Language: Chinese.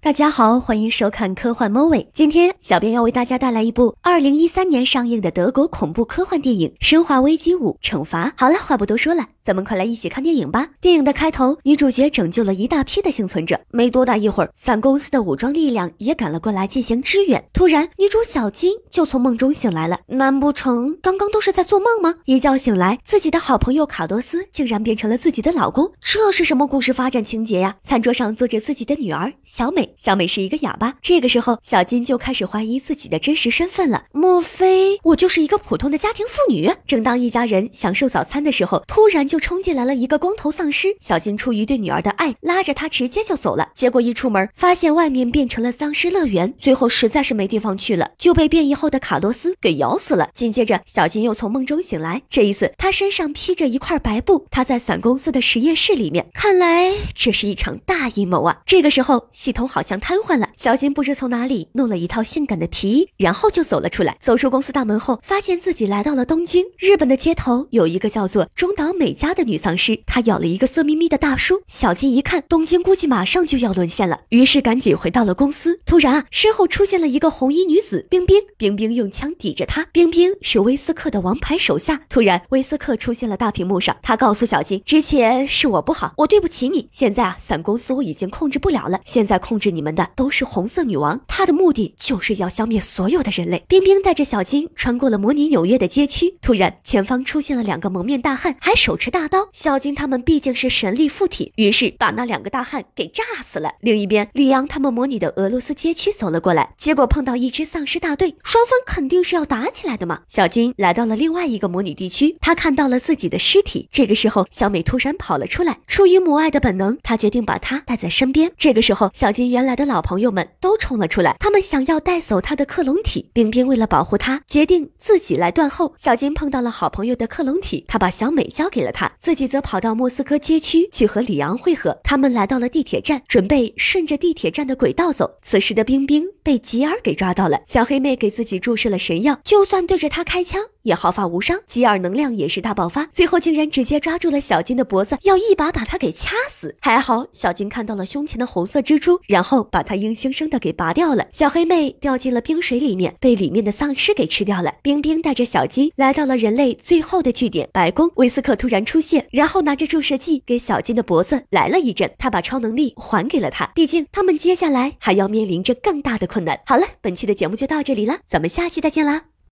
大家好，欢迎收看科幻 movie。今天小编要为大家带来一部2013年上映的德国恐怖科幻电影《生化危机5：惩罚》。好了，话不多说了。咱们快来一起看电影吧！电影的开头，女主角拯救了一大批的幸存者。没多大一会儿，伞公司的武装力量也赶了过来进行支援。突然，女主小金就从梦中醒来了。难不成刚刚都是在做梦吗？一觉醒来，自己的好朋友卡多斯竟然变成了自己的老公，这是什么故事发展情节呀？餐桌上坐着自己的女儿小美，小美是一个哑巴。这个时候，小金就开始怀疑自己的真实身份了。莫非我就是一个普通的家庭妇女？正当一家人享受早餐的时候，突然就。冲进来了一个光头丧尸，小金出于对女儿的爱，拉着他直接就走了。结果一出门，发现外面变成了丧尸乐园。最后实在是没地方去了，就被变异后的卡洛斯给咬死了。紧接着，小金又从梦中醒来。这一次，他身上披着一块白布，他在伞公司的实验室里面。看来这是一场大阴谋啊！这个时候，系统好像瘫痪了。小金不知从哪里弄了一套性感的皮衣，然后就走了出来。走出公司大门后，发现自己来到了东京，日本的街头有一个叫做中岛美嘉。他的女丧尸，他咬了一个色眯眯的大叔。小金一看，东京估计马上就要沦陷了，于是赶紧回到了公司。突然啊，身后出现了一个红衣女子，冰冰。冰冰用枪抵着她。冰冰是威斯克的王牌手下。突然，威斯克出现了大屏幕上，他告诉小金，之前是我不好，我对不起你。现在啊，伞公司我已经控制不了了。现在控制你们的都是红色女王，她的目的就是要消灭所有的人类。冰冰带着小金穿过了模拟纽约的街区，突然前方出现了两个蒙面大汉，还手持大。大刀小金他们毕竟是神力附体，于是把那两个大汉给炸死了。另一边，李阳他们模拟的俄罗斯街区走了过来，结果碰到一支丧尸大队，双方肯定是要打起来的嘛。小金来到了另外一个模拟地区，他看到了自己的尸体。这个时候，小美突然跑了出来，出于母爱的本能，他决定把她带在身边。这个时候，小金原来的老朋友们都冲了出来，他们想要带走他的克隆体。冰冰为了保护他，决定自己来断后。小金碰到了好朋友的克隆体，他把小美交给了他。自己则跑到莫斯科街区去和里昂会合。他们来到了地铁站，准备顺着地铁站的轨道走。此时的冰冰被吉尔给抓到了，小黑妹给自己注射了神药，就算对着他开枪。也毫发无伤，吉尔能量也是大爆发，最后竟然直接抓住了小金的脖子，要一把把他给掐死。还好小金看到了胸前的红色蜘蛛，然后把他硬生生的给拔掉了。小黑妹掉进了冰水里面，被里面的丧尸给吃掉了。冰冰带着小金来到了人类最后的据点白宫，威斯克突然出现，然后拿着注射器给小金的脖子来了一阵，他把超能力还给了他，毕竟他们接下来还要面临着更大的困难。好了，本期的节目就到这里了，咱们下期再见啦。